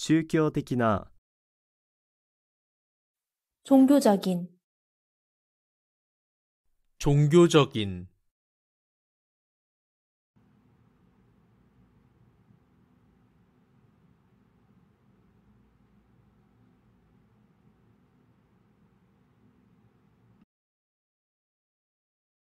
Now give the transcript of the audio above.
宗教的な 종교적인 종교적인